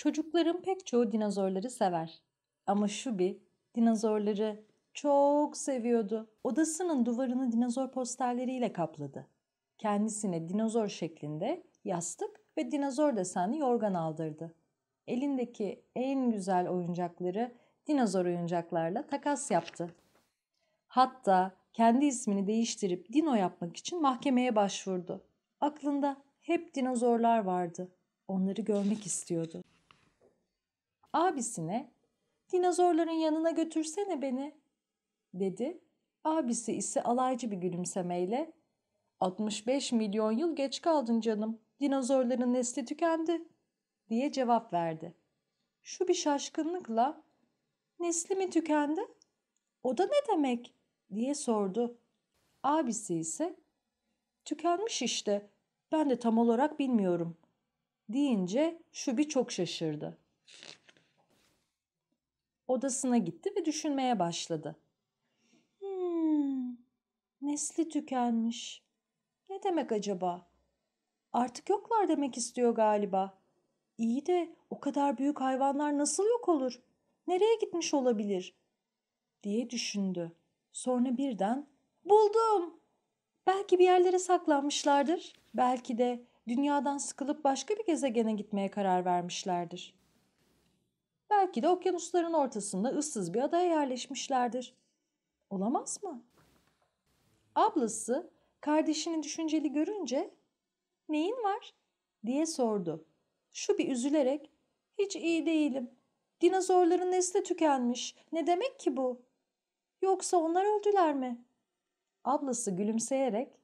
Çocukların pek çoğu dinozorları sever. Ama Şubi dinozorları çok seviyordu. Odasının duvarını dinozor posterleriyle kapladı. Kendisine dinozor şeklinde yastık ve dinozor desenli yorgan aldırdı. Elindeki en güzel oyuncakları dinozor oyuncaklarla takas yaptı. Hatta kendi ismini değiştirip Dino yapmak için mahkemeye başvurdu. Aklında hep dinozorlar vardı. Onları görmek istiyordu. Abisine dinozorların yanına götürsene beni dedi. Abisi ise alaycı bir gülümsemeyle 65 milyon yıl geç kaldın canım dinozorların nesli tükendi diye cevap verdi. Şu bir şaşkınlıkla nesli mi tükendi? O da ne demek diye sordu. Abisi ise tükenmiş işte ben de tam olarak bilmiyorum deyince şu bir çok şaşırdı odasına gitti ve düşünmeye başladı. Hmm, nesli tükenmiş. Ne demek acaba? Artık yoklar demek istiyor galiba. İyi de o kadar büyük hayvanlar nasıl yok olur? Nereye gitmiş olabilir? diye düşündü. Sonra birden buldum. Belki bir yerlere saklanmışlardır. Belki de dünyadan sıkılıp başka bir gezegene gitmeye karar vermişlerdir. Belki de okyanusların ortasında ıssız bir adaya yerleşmişlerdir. Olamaz mı? Ablası kardeşini düşünceli görünce "Neyin var?" diye sordu. Şu bir üzülerek "Hiç iyi değilim. Dinozorların nesli tükenmiş. Ne demek ki bu? Yoksa onlar öldüler mi?" Ablası gülümseyerek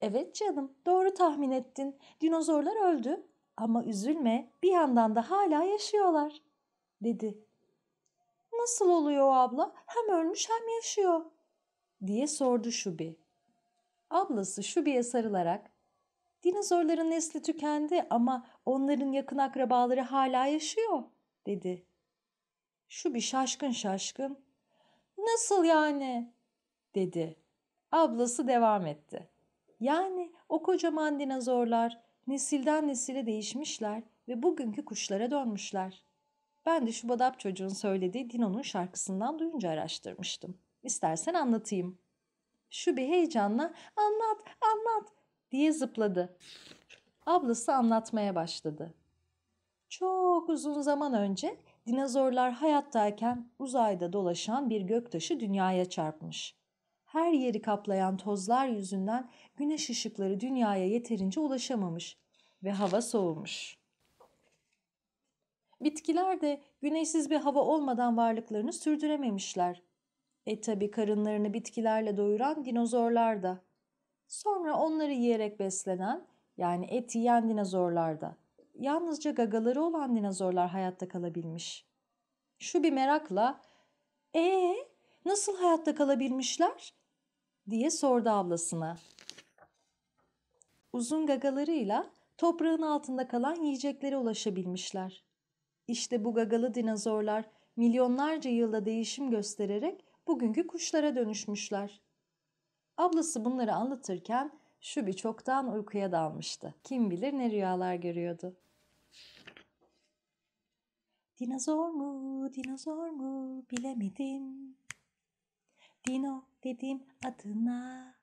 Evet canım, doğru tahmin ettin. Dinozorlar öldü ama üzülme, bir yandan da hala yaşıyorlar dedi. Nasıl oluyor abla? Hem ölmüş hem yaşıyor diye sordu Şubi. Ablası Şubi'ye sarılarak dinozorların nesli tükendi ama onların yakın akrabaları hala yaşıyor dedi. Şubi şaşkın şaşkın nasıl yani dedi. Ablası devam etti. Yani o kocaman dinozorlar nesilden nesile değişmişler ve bugünkü kuşlara dönmüşler. Ben de şu badap çocuğun söylediği Dino'nun şarkısından duyunca araştırmıştım. İstersen anlatayım. Şu bir heyecanla anlat anlat diye zıpladı. Ablası anlatmaya başladı. Çok uzun zaman önce dinozorlar hayattayken uzayda dolaşan bir göktaşı dünyaya çarpmış. Her yeri kaplayan tozlar yüzünden güneş ışıkları dünyaya yeterince ulaşamamış ve hava soğumuş. Bitkiler de güneşsiz bir hava olmadan varlıklarını sürdürememişler. E tabi karınlarını bitkilerle doyuran dinozorlar da. Sonra onları yiyerek beslenen yani et yiyen dinozorlar da. Yalnızca gagaları olan dinozorlar hayatta kalabilmiş. Şu bir merakla ee nasıl hayatta kalabilmişler diye sordu ablasına. Uzun gagalarıyla toprağın altında kalan yiyeceklere ulaşabilmişler. İşte bu gagalı dinozorlar milyonlarca yılda değişim göstererek bugünkü kuşlara dönüşmüşler. Ablası bunları anlatırken Şubi çoktan uykuya dalmıştı. Kim bilir ne rüyalar görüyordu. Dinozor mu, dinozor mu bilemedim. Dino dedim adına.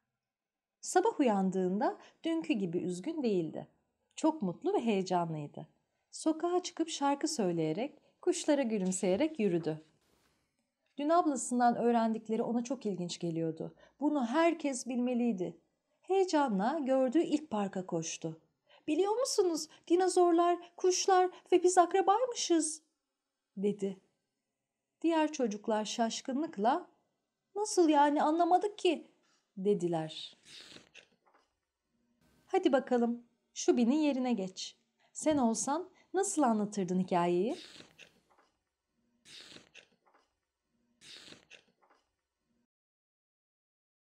Sabah uyandığında dünkü gibi üzgün değildi. Çok mutlu ve heyecanlıydı. Sokağa çıkıp şarkı söyleyerek, kuşlara gülümseyerek yürüdü. Dün ablasından öğrendikleri ona çok ilginç geliyordu. Bunu herkes bilmeliydi. Heyecanla gördüğü ilk parka koştu. Biliyor musunuz dinozorlar, kuşlar ve biz akrabaymışız dedi. Diğer çocuklar şaşkınlıkla nasıl yani anlamadık ki dediler. Hadi bakalım şu binin yerine geç. Sen olsan Nasıl anlatırdın hikayeyi?